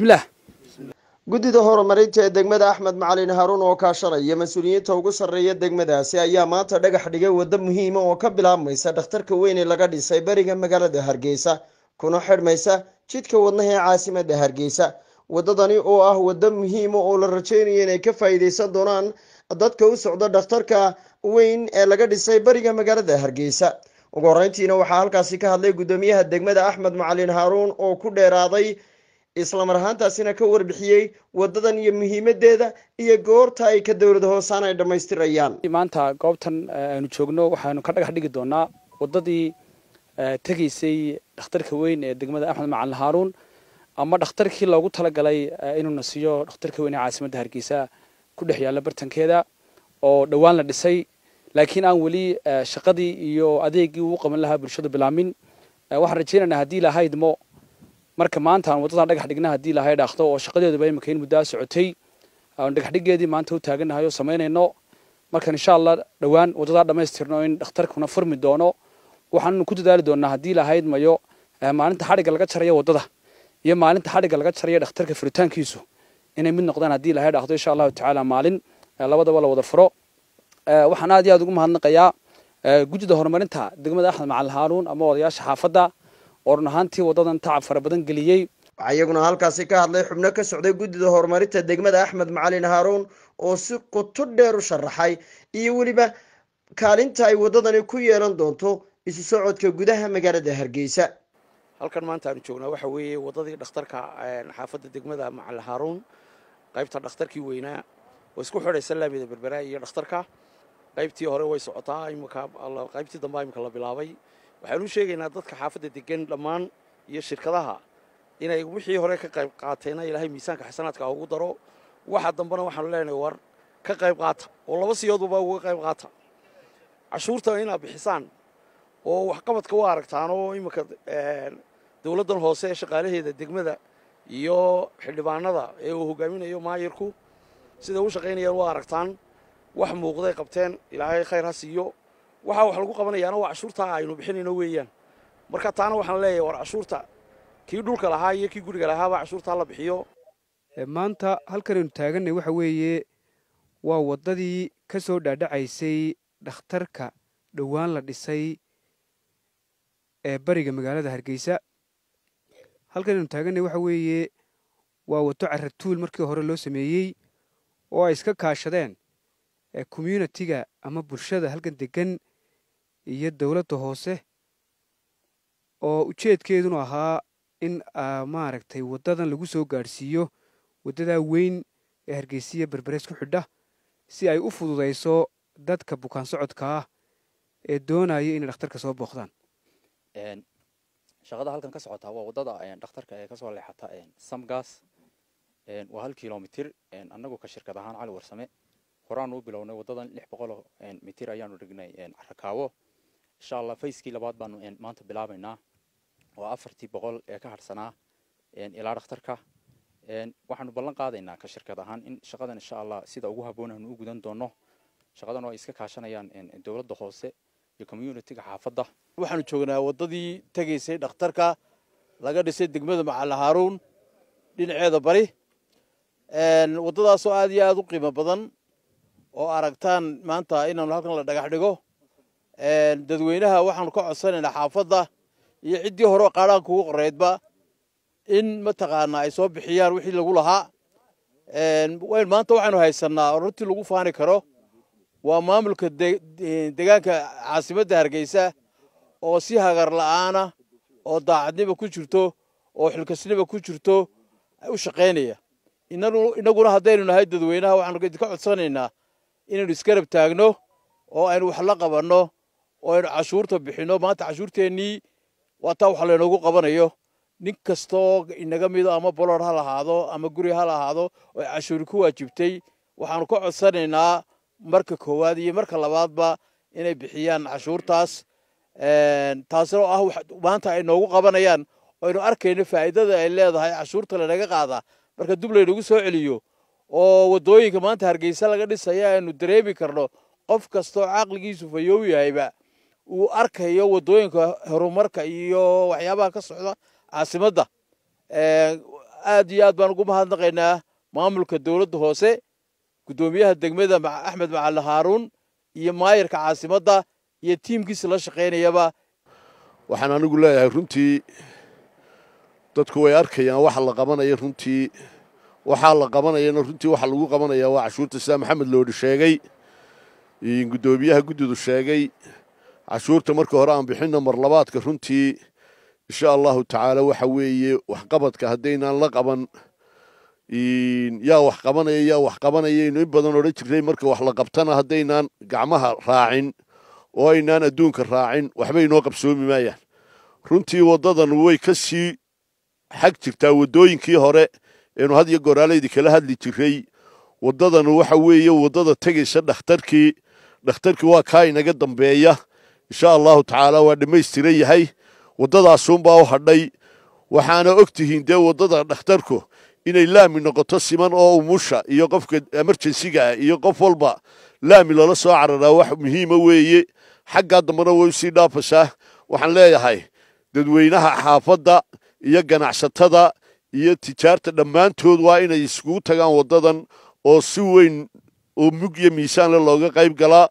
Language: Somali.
bismillaah guddida horumarinta ee degmada axmed macalin haaruun oo kaashanaya mas-uuliyiinta ugu sarreeya degmadaasi ayaa maanta dhagax dhigay waddo muhiima ah oo ka bilaabmaysa dhakhtarka weyn ee laga dhisay beriga magaalada hargeysa kuna xidhmaysa jidka wadnaha ee caasimada hargeysa waddadani oo ah waddo muhiima ah oo la rajeynayo inay ka faa'iideysan doonaan dadka u socda dhakhtarka weyn ee laga dhisay beriga magaalada hargeysa ugu horreyntiina waxaa halkaasi ka hadlay guddoomiyaha degmada axmed macalin haaruun oo ku dheeraaday islamar ahaantaasina ka warbixiyey wadadan iyo muhiimadeeda iyo goorta ay ka dowlad hoosaan ay dhammaystirayaan maanta goobtan eh, aanu joogno waxaanu ka dhagax dhigi doonaa wadadii eh, tegaysay dhakhtarka weyn ee degmada axmed macalin haaruun ama dhakhtarkii loogu talagalay eh, inuu nasiyo dhakhtarka weyn ee caasimadda hargeysa ku dhex yaalla bartankeeda oo dhowaan la dhisay laakiin aan weli shaqadii iyo adeegii uu qaban lahaa bulshadu bilaamin waxaan rajaynaynaa haddii lahaydmo marka maanta aan waddadan dhagax dhignaa haddii ilaahay dhaaqdo oo shaqadeeduba imika in muddaa socotay aan dhagaxdhigeedii maanta u taagannahay oo samaynayno markan insha allah dhowaan waddadaa dhammaystirno in dhakhtarkuna furmi doono waxaanu ku dadaali doonaa haddii lahayd mayo maalinta xadhigga laga jarayo waddada iyo maalinta xadhigga laga jarayo dhakhtarka furitaankiisu inay mid noqdaan haddii ilahay dhaaqdo insha allahu tacaala maalin labadaba la wada furo waxaan aad iyo aad ugu mahadnaqayaa gudida horumarinta degmada axmed macal haaruun ama odayaasha xaafadda oo run ahaantii waddadan tacab fara badan geliyey waxaa iyaguna halkaasi ka hadlay xubno ka socday guddida horumarinta degmada axmed macalin haaruun oo si qoto dheer u sharaxay iyo weliba kaalinta ay waddadani ku yeelan doonto isu socodka gudaha magaalada hargeysa halkan maanta aanu joognaa waxaa weeye waddadii dhakhtarka xaafadda degmada macalin haaruun qaybta dhakhtarkii weynaa oo isku xidhaysa laamida berberaa iyo dhakhtarka qaybtii hore way socotaa imika qaybtii dambe imika la bilaabay waxaan u sheegaynaa dadka xaafadda degan dhammaan iyo shirkadaha inay wixii hore ka qayb qaateena ilaahay miisaanka xasanaadka ha ugu daro waxa dambena waxaanu leenahay war ka qayb qaata oo laba siyoodbaba uga qayb qaata cashuurta inaad bixisaan oo waxqabadka u aragtaan oo iminka eh, dowladdan hoose ee shaqaalaheeda degmada iyo xildhibaanada ee uu hogaaminayo maayirku siday u shaqaynayaan waa aragtaan wax muuqday qabteen ilaahay khayr ha siiyo waxaa wax lagu qabanayaana waa cashuurtaa aynu bixinayno weeyaan marka taana waxaan leeyahay war cashuurta kii dhulka lahaa iyo kii guriga lahaabaa cashuurtaa la bixiyo maanta halkanaynu taaganay waxa weeye waa waddadii ka soo dhaadhacaysay dhakhtarka dhowaan la dhisay ee bariga magaalada hargeysa halkanaynu taaganay waxa weeye waa wado caratuul markii hore loo sameeyey oo ay iska kaashadeen ee commuunitiga ama bulshada halkan degan iyo dowladda hoose oo ujeedkeedunu ahaa in ah, maaragtay waddadan lagu soo gaadhsiiyo waddadaa weyn ee hargeysiya berberes xidha si ay u fududayso dadka bukaan socodka ah ee doonaya inay dhakhtarka soo booqdaan shaqada halkan ka socotaa waa waddada dhakhtarka ee kasoo leexata samgas waa hal kilomitir annagu ka shirkad ahaan cali warsame horaan u bilownay waddadan lix boqoloo mitir ayaanu dhignay carakaawo insha allah fayskii labaad baanu maanta bilaabaynaa oo afartii boqol ee ka harhsanaa ilaa dhakhtarka waxaanu ballan qaadaynaa ka shirkad ahaan in shaqadan insha allah sida ugu haboon aanu u gudan doonno shaqadan oo ay iska kaashanayaan dowladda hoose iyo communitiga xaafadda waxaanu joognaa waddadii tegaysay dhakhtarka laga dhisay degmada macalla haaruun dhinaceeda bari waddadaasoo aad iyo aada u qiimo badan oo aragtaan maanta inaanu halkan la dhagax dhigo dadweynaha waxaanu ka codsanaynaa xaafadda iyo ciddii hore qaadhaan kugu qoraydba in mataqaanaa ay soo bixiyaan wixii lagu lahaa maanta waxaanu haysannaa orortii lagu faani karo waa maamulka degaanka caasimadda hargeysa oo si hagar la'aana oo daacadniba ku jirto oo xilkasniba ku jirto u shaqaynaya innaguna haddaynu nahay dadweynaha waxaanu idinka codsanaynaa inaynu iskarab taagno oo aynu wax la qabanno oo aynu cashuurta bixinno maanta cashuurteennii waa taa waxa laynoogu qabanayo nin kastoo inaga mido ah ama bolor ha lahaado ama guri ha lahaado oo cashuuri ku waajibtay waxaanu ka codsanaynaa marka koowaad iyo marka labaadba inay bixiyaan cashuurtaas taasina oo ah maanta ay noogu qabanayaan aynu arkayno faa'iidada ay leedahay cashuurta lanaga qaada marka dub laynagu soo celiyo oo waddooyinka maanta hargeysa laga dhisaya aynu dareemi karno qof kastoo caqligiisu fayoob yahayba uu arkayo wadooyinka horumarka iyo waxyaabaha ka socda caasimadda aad iyo aad baan ugu mahadnaqaynaa maamulka dowladda hoose guddoomiyaha degmada axmed macali haaruun iyo maayarka caasimadda iyo tiimkiisa la shaqaynayaba waxaan anigu leeyahay runtii dadku way arkayaan waxa la qabanaya runtii waxaa la qabanayana runtii waxa lagu qabanaya waa cashuurta sidaa maxamed loodhi sheegay guddoomiyaha guddidu sheegay cashuurta marka hore aan bixinno marlabaadka runtii insha allahu tacaala waxa weeye waxqabadka haddaynaan la qaban yaa wax qabanaya yaa wax qabanayaynu in badan odhan jirnay marka wax la qabtana haddaynaan gacmaha raacin oo aynaan adduunka raacin waxbay inoo qabsoomi maayaan runtii waddadan way ka sii xag jirtaa waddooyinkii hore eenu had iyo gooraalaydi kala hadli jiray waddadan waxa weeye waddada tegaysa dhakhtarkii dhakhtarkii waa kaa inaga dambeeya insha allahu tacaala waa dhammaystiran yahay waddadaasuunbaa u hadhay waxaana og tihiin dee waddada dhakhtarku inay laami noqoto siman oo umusha iyo qofka emerjensiga ah iyo qof walba laami lala soo cararaa wax muhiima weeye xaggaa dambena way usii dhaafasaa waxaan leeyahay dadweynaha xaafadda iyo ganacsatada iyo tijaarta dhammaantood waa inay iskugu tagaan waddadan oo si weyn oo mugya iyo miisaanle looga qayb galaa